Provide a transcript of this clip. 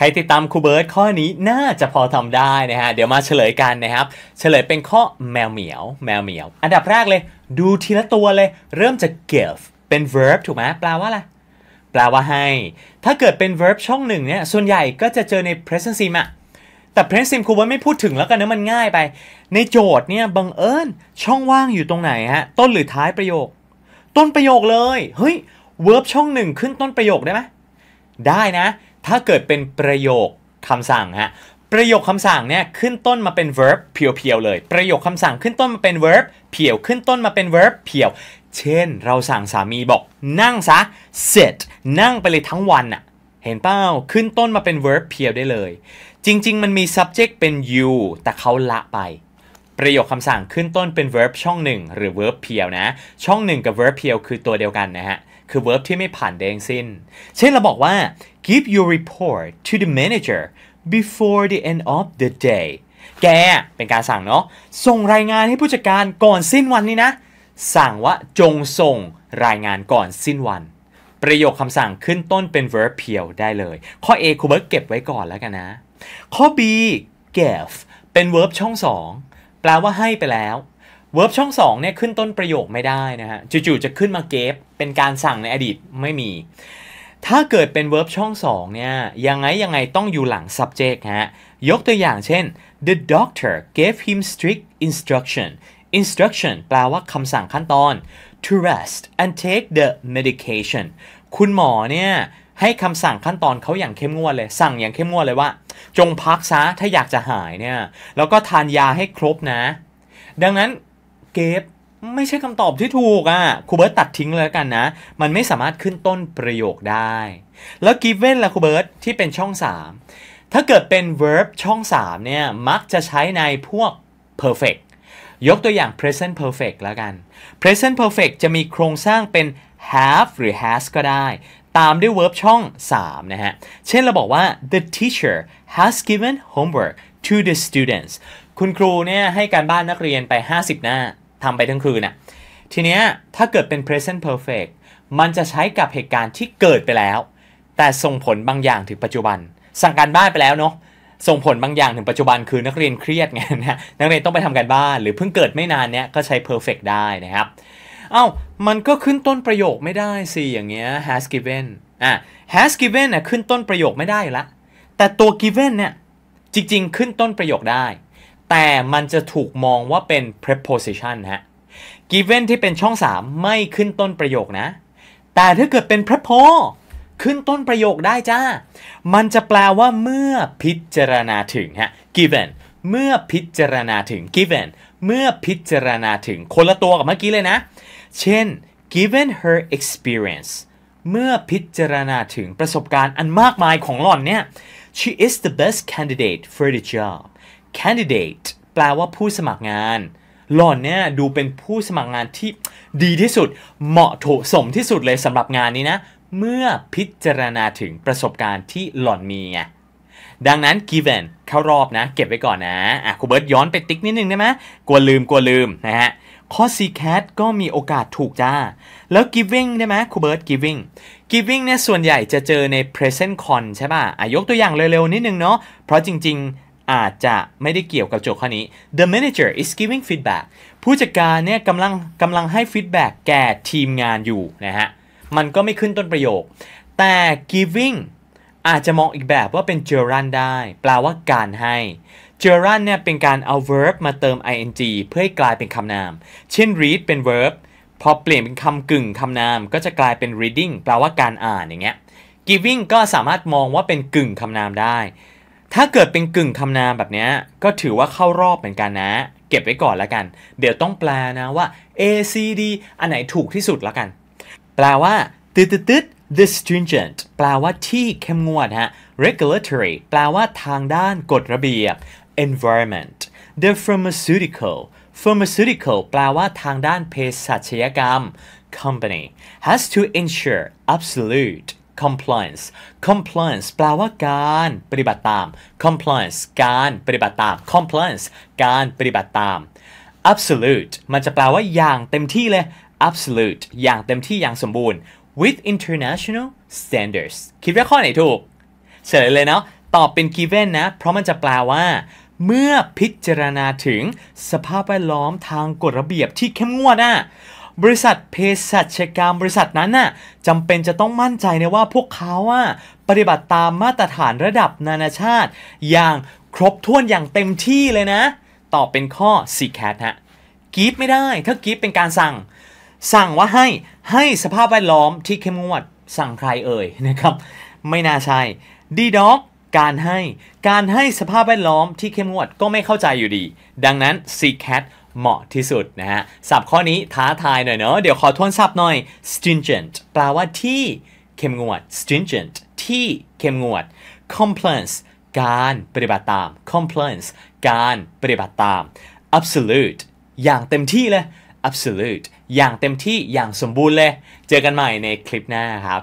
ใครติดตามครูเบิร์ตข้อนี้น่าจะพอทำได้นะฮะเดี๋ยวมาเฉลยกันนะครับ เฉลยเป็นข้อแมวเหมียว แมวเหมียว อันดับแรกเลย ดูทีละตัวเลย เริ่มจาก give เป็น verb ถูกไหมแปลว่าอะไรแปลว่าให้ ถ้าเกิดเป็น verb ช่องหนึ่งเนี่ยส่วนใหญ่ก็จะเจอใน present sim อะแต่ present sim ครูเบิร์ตไม่พูดถึงแล้วกันนะมันง่ายไป ในโจทย์เนี่ยบังเอิญช่องว่างอยู่ตรงไหนฮะต้นหรือท้ายประโยค ต้นประโยคเลยเฮ้ย verb ช่องหนึ่งขึ้นต้นประโยคได้ไหมได้นะถ้าเกิดเป็นประโยคคำสั่งฮะ ประโยคคำสั่งเนี่ยขึ้นต้นมาเป็น verb เพียวๆ เลย ประโยคคำสั่งขึ้นต้นมาเป็น verb เพียวขึ้นต้นมาเป็น verb เพียว เช่นเราสั่งสามีบอกนั่งซะ sit นั่งไปเลยทั้งวันอะเห็นเป้าขึ้นต้นมาเป็น verb เพียวได้เลย จริงๆ มันมี subject เป็น you แต่เขาละไป ประโยคคำสั่งขึ้นต้นเป็น verb ช่องหนึ่งหรือ verb เพียวนะ ช่องหนึ่งกับ verb เพียวคือตัวเดียวกันนะฮะคือ verb ที่ไม่ผ่านแดงสิ้น เช่นเราบอกว่า give your report to the manager before the end of the day แกเป็นการสั่งเนาะ ส่งรายงานให้ผู้จัดการก่อนสิ้นวันนี้นะ สั่งว่า จงส่งรายงานก่อนสิ้นวัน ประโยคคำสั่งขึ้นต้นเป็น verb เพียวได้เลย ข้อ A ครูเบิร์กเก็บไว้ก่อนแล้วกันนะ ข้อ B g i v e เป็น verb ช่องสอง แปลว่าให้ไปแล้วเวิร์บช่องสองเนี่ยขึ้นต้นประโยคไม่ได้นะฮะจู่ๆจะขึ้นมาเกฟเป็นการสั่งในอดีตไม่มี ถ้าเกิดเป็นเวิร์บช่องสองเนี่ยยังไงยังไงต้องอยู่หลัง subject ฮะยกตัวอย่างเช่น the doctor gave him strict instruction instruction แปลว่าคำสั่งขั้นตอน to rest and take the medication คุณหมอเนี่ยให้คำสั่งขั้นตอนเขาอย่างเข้มงวดเลยสั่งอย่างเข้มงวดเลยว่า จงพักซะถ้าอยากจะหายเนี่ยแล้วก็ทานยาให้ครบนะ ดังนั้นเกตไม่ใช่คำตอบที่ถูกอะ่ะครูเบิร์ตตัดทิ้งเลยกันนะ มันไม่สามารถขึ้นต้นประโยคได้ แล้ว given ล่ะครูเบิร์ตที่เป็นช่อง 3 ถ้าเกิดเป็น verb ช่อง3เนี่ย มักจะใช้ในพวก perfect ยกตัวอย่าง present perfect แล้วกัน present perfect จะมีโครงสร้างเป็น have หรือ has ก็ได้ ตามด้วย verb ช่อง3นะฮะ เช่นเราบอกว่า the teacher has given homework to the students คุณครูเนี่ยให้การบ้านนักเรียนไป 50 หน้าทำไปทั้งคืนน่ะทีเนี้ยถ้าเกิดเป็น present perfect มันจะใช้กับเหตุการณ์ที่เกิดไปแล้ว แต่ส่งผลบางอย่างถึงปัจจุบัน สั่งการบ้านไปแล้วเนาะ ส่งผลบางอย่างถึงปัจจุบันคือนักเรียนเครียดไงนะนักเรียนต้องไปทำการบ้านหรือเพิ่งเกิดไม่นานเนี้ยก็ใช้ perfect ได้นะครับ เอา้า มันก็ขึ้นต้นประโยคไม่ได้สิอย่างเงี้ย has given อ่ะ has given น่ะขึ้นต้นประโยคไม่ได้ละ แต่ตัว given เนี่ยจริงๆขึ้นต้นประโยคได้แต่มันจะถูกมองว่าเป็น preposition ฮะ given ที่เป็นช่อง3ไม่ขึ้นต้นประโยคนะ แต่ถ้าเกิดเป็น prepo ขึ้นต้นประโยคได้จ้า มันจะแปลว่าเมื่อพิจารณาถึงฮะ given เมื่อพิจารณาถึง given เมื่อพิจารณาถึงคนละตัวกับเมื่อกี้เลยนะ เช่น given her experience เมื่อพิจารณาถึงประสบการณ์อันมากมายของหล่อนเนี่ย she is the best candidate for the job candidate แปลว่าผู้สมัครงาน หล่อนเนี่ยดูเป็นผู้สมัครงานที่ดีที่สุดเหมาะสมที่สุดเลยสำหรับงานนี้นะเมื่อพิจารณาถึงประสบการณ์ที่หล่อนมีไงดังนั้น given เข้ารอบนะเก็บไว้ก่อนนะอ่ะครูเบิร์ตย้อนไปติ๊กนิดนึงได้ไหมกลัวลืมกลัวลืมนะฮะข้อ c cat ก็มีโอกาสถูกจ้า แล้ว giving ได้ไหมครูเบิร์ต giving giving เนี่ยส่วนใหญ่จะเจอใน present con ใช่ป่ะอ่ะยกตัวอย่างเร็วๆนิดนึงเนาะเพราะจริง ๆอาจจะไม่ได้เกี่ยวกับโจทย์ข้อนี้ the manager is giving feedback ผู้จัดการเนี่ยกำลังกำลังให้ฟีดแบ็กแก่ทีมงานอยู่นะฮะ มันก็ไม่ขึ้นต้นประโยค แต่ giving อาจจะมองอีกแบบว่าเป็น gerund ได้ แปลว่าการให้ gerund เนี่ยเป็นการเอา verb มาเติม ing เพื่อให้กลายเป็นคำนาม เช่น read เป็น verb พอเปลี่ยนเป็นคำกึ่งคำนาม ก็จะกลายเป็น reading แปลว่าการอ่านอย่างเงี้ย giving ก็สามารถมองว่าเป็นกึ่งคำนามได้ถ้าเกิดเป็นกึ่งคำนามแบบนี้ก็ถือว่าเข้ารอบเหมือนกันนะ เก็บไว้ก่อนแล้วกัน เดี๋ยวต้องแปลนะว่า A C D อันไหนถูกที่สุดแล้วกัน แปลว่าตืดตืด the stringent แปลว่าที่เข้มงวดฮะ regulatory แปลว่าทางด้านกฎระเบียบ environment the pharmaceutical pharmaceutical แปลว่าทางด้านเภสัชยกรรม company has to ensure absolute compliance compliance แปลว่าการปฏิบัติตาม compliance การปฏิบัติตาม compliance การปฏิบัติตาม absolute มันจะแปลว่าอย่างเต็มที่เลย absolute อย่างเต็มที่อย่างสมบูรณ์ with international standards คิดว่าข้อไหนถูก เฉลยเลยเนาะ ตอบเป็น given นะ เพราะมันจะแปลว่า เมื่อพิจารณาถึง สภาพแวดล้อมทางกฎระเบียบที่เข้มงวดอ่ะบริษัทเภสัชกรรมบริษัทนั้นน่ะจำเป็นจะต้องมั่นใจในว่าพวกเขาอ่ะปฏิบัติตามมาตรฐานระดับนานาชาติ อย่างครบถ้วนอย่างเต็มที่เลยนะตอบเป็นข้อ c แคทฮะกีฟไม่ได้ถ้ากีฟเป็นการสั่ง สั่งว่าให้ให้สภาพแวดล้อมที่เข้มงวดสั่งใครเอ่ยนะครับ ไม่น่าใช่ดีด็อกการให้การให้สภาพแวดล้อมที่เข้มงวดก็ไม่เข้าใจอยู่ดี ดังนั้น c c a t เหมาะที่สุดนะฮะศัพท์ข้อนี้ท้าทายหน่อยเนาะ เดี๋ยวขอทวนศัพท์หน่อย stringent แปลว่าที่เข้มงวด stringent ที่เข้มงวด compliance การปฏิบัติตาม compliance การปฏิบัติตาม absolute อย่างเต็มที่เลย absolute อย่างเต็มที่อย่างสมบูรณ์เลย เจอกันใหม่ในคลิปหน้าครับ